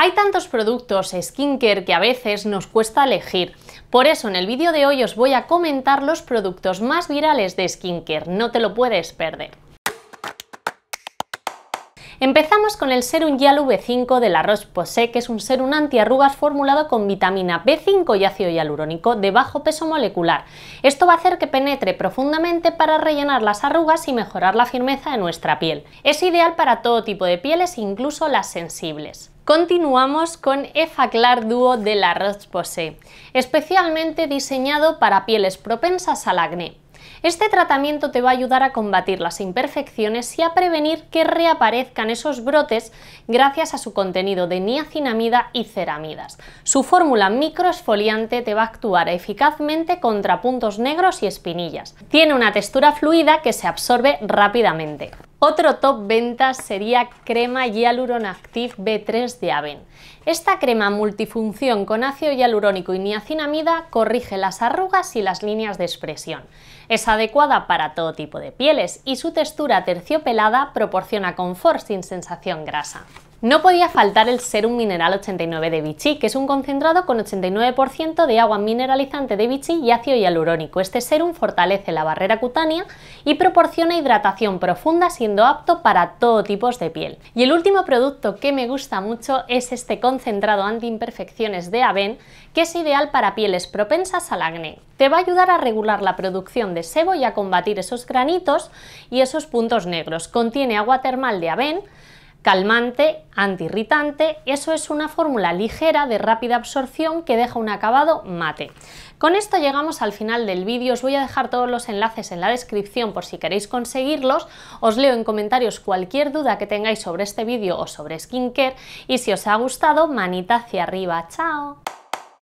Hay tantos productos skincare que a veces nos cuesta elegir. Por eso en el vídeo de hoy os voy a comentar los productos más virales de skincare, no te lo puedes perder. Empezamos con el serum Yalu V5 de la roche que es un serum antiarrugas formulado con vitamina B5 y ácido hialurónico de bajo peso molecular. Esto va a hacer que penetre profundamente para rellenar las arrugas y mejorar la firmeza de nuestra piel. Es ideal para todo tipo de pieles, incluso las sensibles. Continuamos con Efaclar Duo de la Roche-Posay, especialmente diseñado para pieles propensas al acné. Este tratamiento te va a ayudar a combatir las imperfecciones y a prevenir que reaparezcan esos brotes gracias a su contenido de niacinamida y ceramidas. Su fórmula microesfoliante te va a actuar eficazmente contra puntos negros y espinillas. Tiene una textura fluida que se absorbe rápidamente. Otro top ventas sería crema Hyaluron Active B3 de Aven. Esta crema multifunción con ácido hialurónico y niacinamida corrige las arrugas y las líneas de expresión. Es adecuada para todo tipo de pieles y su textura terciopelada proporciona confort sin sensación grasa. No podía faltar el Serum Mineral 89 de Vichy, que es un concentrado con 89% de agua mineralizante de Vichy y ácido hialurónico. Este serum fortalece la barrera cutánea y proporciona hidratación profunda, siendo apto para todo tipo de piel. Y el último producto que me gusta mucho es este concentrado antiimperfecciones de Aven, que es ideal para pieles propensas al acné. Te va a ayudar a regular la producción de sebo y a combatir esos granitos y esos puntos negros. Contiene agua termal de Aven, calmante, antiirritante, eso es una fórmula ligera de rápida absorción que deja un acabado mate. Con esto llegamos al final del vídeo, os voy a dejar todos los enlaces en la descripción por si queréis conseguirlos, os leo en comentarios cualquier duda que tengáis sobre este vídeo o sobre skincare y si os ha gustado, manita hacia arriba, chao.